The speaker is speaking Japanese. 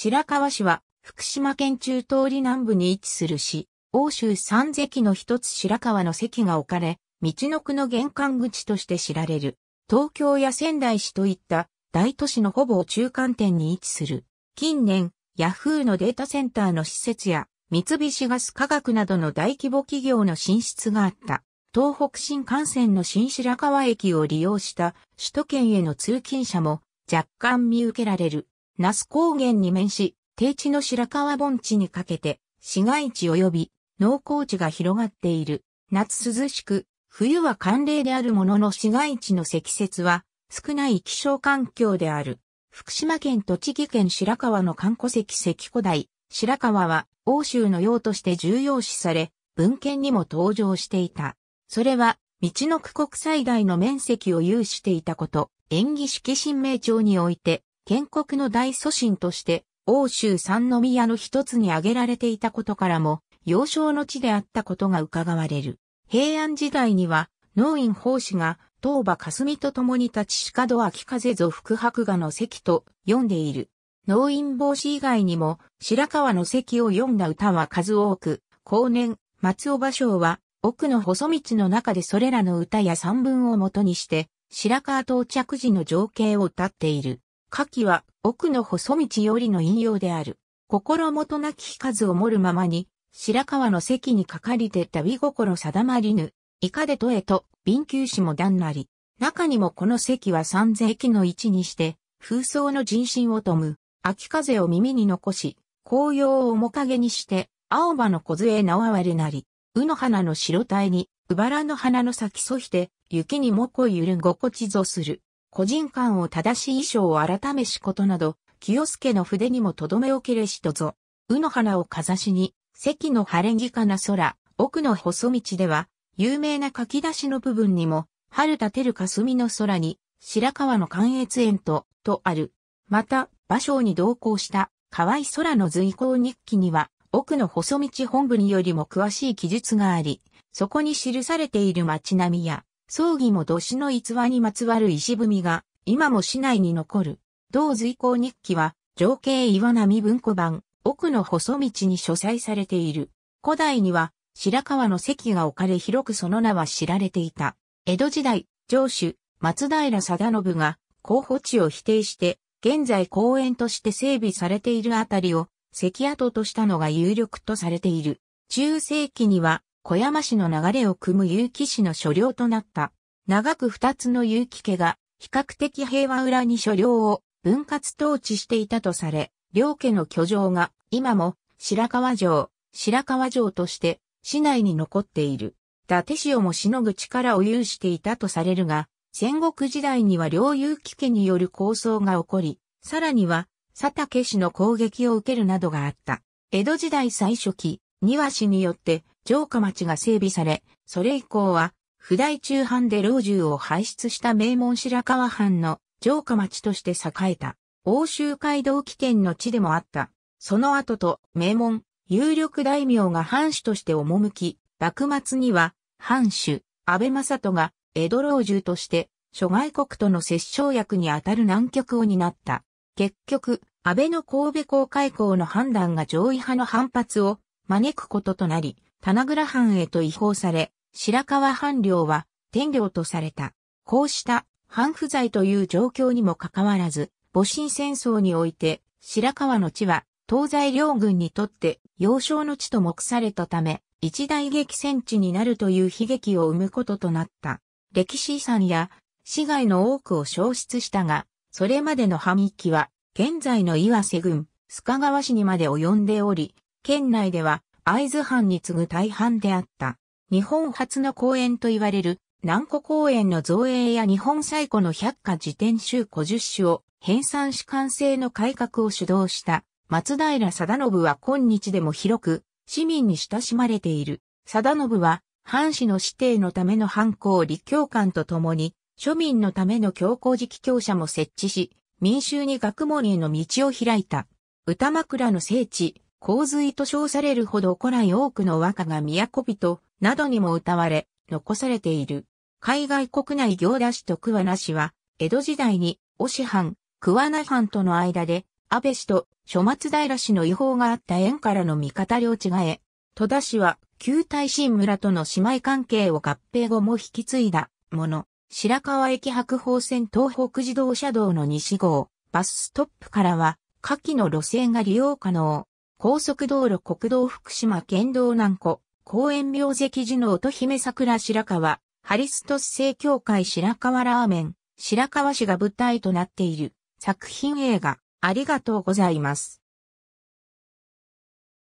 白河市は福島県中通り南部に位置する市、欧州三関の一つ白河の関が置かれ、道の区の玄関口として知られる。東京や仙台市といった大都市のほぼ中間点に位置する。近年、ヤフーのデータセンターの施設や三菱ガス科学などの大規模企業の進出があった。東北新幹線の新白河駅を利用した首都圏への通勤者も若干見受けられる。那須高原に面し、低地の白川盆地にかけて、市街地及び農耕地が広がっている。夏涼しく、冬は寒冷であるものの市街地の積雪は少ない気象環境である。福島県栃木県白川の観光石石古代、白川は欧州の用として重要視され、文献にも登場していた。それは、道の区国最大の面積を有していたこと、演技式神明町において、建国の大祖神として、欧州三宮の一つに挙げられていたことからも、幼少の地であったことが伺われる。平安時代には、農院法師が、東馬霞と共に立ち鹿戸秋風ぞ福白画の席と読んでいる。農院帽子以外にも、白川の席を読んだ歌は数多く、後年、松尾芭蕉は、奥の細道の中でそれらの歌や散文をもとにして、白川到着時の情景を歌っている。下記は奥の細道よりの引用である。心もとなき数を盛るままに、白川の席にかかりて旅心定まりぬ、いかでとえと、貧窮しも断なり。中にもこの席は三千駅の位置にして、風葬の人心を富む、秋風を耳に残し、紅葉を面影にして、青葉の梢縄割れなり、うの花の白体に、うばらの花の咲きそして、雪にもこゆる心地ぞする。個人間を正しい衣装を改めしことなど、清助の筆にもとどめをけれしとぞ、うの花をかざしに、関の晴れ着かな空、奥の細道では、有名な書き出しの部分にも、春立てる霞の空に、白川の関越園と、とある。また、芭蕉に同行した、河合空の随行日記には、奥の細道本部によりも詳しい記述があり、そこに記されている街並みや、葬儀も土師の逸話にまつわる石踏みが、今も市内に残る。同随行日記は、情景岩波文庫版、奥の細道に書斎されている。古代には、白川の席が置かれ広くその名は知られていた。江戸時代、城主、松平定信が、候補地を否定して、現在公園として整備されているあたりを、石跡としたのが有力とされている。中世紀には、小山市の流れを組む結城市の所領となった。長く二つの結城家が、比較的平和裏に所領を分割統治していたとされ、両家の居城が今も白川城、白川城として市内に残っている。伊達塩もしのぐ力を有していたとされるが、戦国時代には両結城家による抗争が起こり、さらには佐竹氏の攻撃を受けるなどがあった。江戸時代最初期、庭氏によって城下町が整備され、それ以降は、普代中藩で老中を輩出した名門白河藩の城下町として栄えた。欧州街道起点の地でもあった。その後と名門、有力大名が藩主として赴き、幕末には藩主、安倍正人が江戸老中として諸外国との折衝役にあたる難局を担った。結局、安倍の神戸公開校の判断が上位派の反発を招くこととなり、棚倉藩へと移行され、白河藩領は天領とされた。こうした藩不在という状況にもかかわらず、戊辰戦争において白河の地は東西両軍にとって要衝の地と目されたため、一大激戦地になるという悲劇を生むこととなった。歴史遺産や市街の多くを消失したが、それまでの藩域は現在の岩瀬郡、須賀川市にまで及んでおり、県内では会津藩に次ぐ大半であった。日本初の公園と言われる南湖公園の造営や日本最古の百科自典集50種を編纂し完成の改革を主導した松平定信は今日でも広く市民に親しまれている。定信は藩士の指定のための藩校立教館とともに庶民のための教皇時期教者も設置し民衆に学問への道を開いた。歌枕の聖地、洪水と称されるほど古来多くの和歌が都人などにも歌われ、残されている。海外国内行田市と桑名市は、江戸時代に、押市藩、桑名藩との間で、安倍氏と諸松平氏の違法があった縁からの味方領地がえ、戸田氏は旧大新村との姉妹関係を合併後も引き継いだもの、白川駅白鳳線東北自動車道の西号、バスストップからは、下記の路線が利用可能。高速道路国道福島県道南湖、公園明石寺の乙姫桜白川、ハリストス聖教会白川ラーメン、白川市が舞台となっている作品映画、ありがとうございます。